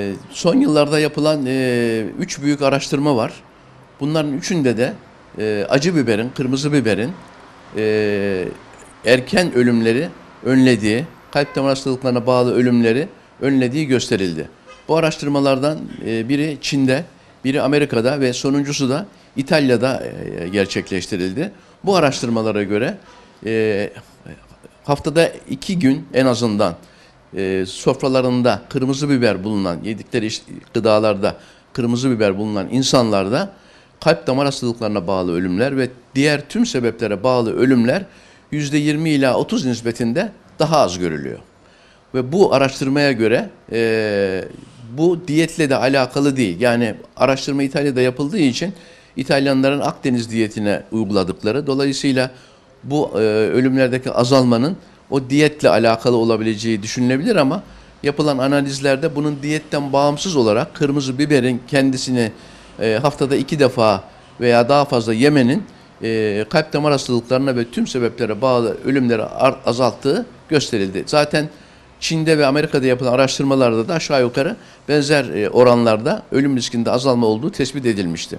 Ee, son yıllarda yapılan e, üç büyük araştırma var. Bunların üçünde de e, acı biberin, kırmızı biberin e, erken ölümleri önlediği, kalp damar hastalıklarına bağlı ölümleri önlediği gösterildi. Bu araştırmalardan biri Çin'de, biri Amerika'da ve sonuncusu da İtalya'da gerçekleştirildi. Bu araştırmalara göre haftada iki gün en azından e, sofralarında kırmızı biber bulunan, yedikleri gıdalarda kırmızı biber bulunan insanlarda kalp damar hastalıklarına bağlı ölümler ve diğer tüm sebeplere bağlı ölümler %20 ila 30 nispetinde daha az görülüyor. Ve bu araştırmaya göre e, bu diyetle de alakalı değil. Yani araştırma İtalya'da yapıldığı için İtalyanların Akdeniz diyetine uyguladıkları dolayısıyla bu e, ölümlerdeki azalmanın o diyetle alakalı olabileceği düşünülebilir ama yapılan analizlerde bunun diyetten bağımsız olarak kırmızı biberin kendisini e, haftada iki defa veya daha fazla yemenin e, kalp damar hastalıklarına ve tüm sebeplere bağlı ölümleri azalttığı gösterildi. Zaten Çin'de ve Amerika'da yapılan araştırmalarda da aşağı yukarı benzer e, oranlarda ölüm riskinde azalma olduğu tespit edilmişti.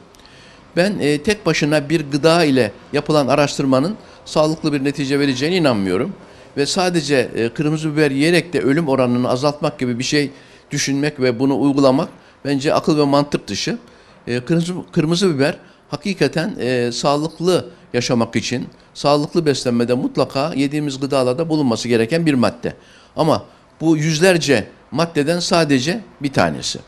Ben tek başına bir gıda ile yapılan araştırmanın sağlıklı bir netice vereceğine inanmıyorum ve sadece e, kırmızı biber yiyerek de ölüm oranını azaltmak gibi bir şey düşünmek ve bunu uygulamak bence akıl ve mantık dışı. E, kırmızı, kırmızı biber hakikaten e, sağlıklı yaşamak için sağlıklı beslenmede mutlaka yediğimiz gıdalarda bulunması gereken bir madde. Ama bu yüzlerce maddeden sadece bir tanesi.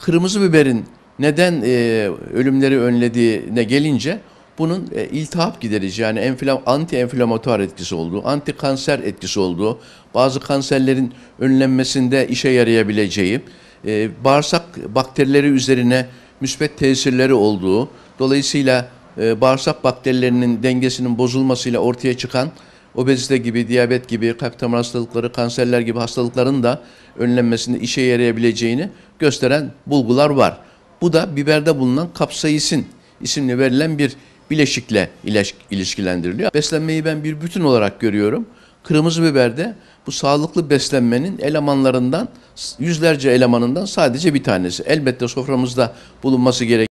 Kırmızı biberin neden e, ölümleri önlediğine gelince bunun e, iltihap giderici yani enflam, anti enflamatuar etkisi olduğu, anti kanser etkisi olduğu, bazı kanserlerin önlenmesinde işe yarayabileceği, e, bağırsak bakterileri üzerine müsbet tesirleri olduğu, dolayısıyla e, bağırsak bakterilerinin dengesinin bozulmasıyla ortaya çıkan obezite gibi, diyabet gibi, kalp damar hastalıkları, kanserler gibi hastalıkların da önlenmesinde işe yarayabileceğini gösteren bulgular var. Bu da biberde bulunan kapsaisin isimli verilen bir bileşikle ilişkilendiriliyor. Beslenmeyi ben bir bütün olarak görüyorum. Kırmızı biber de bu sağlıklı beslenmenin elemanlarından yüzlerce elemanından sadece bir tanesi. Elbette soframızda bulunması gerekiyor.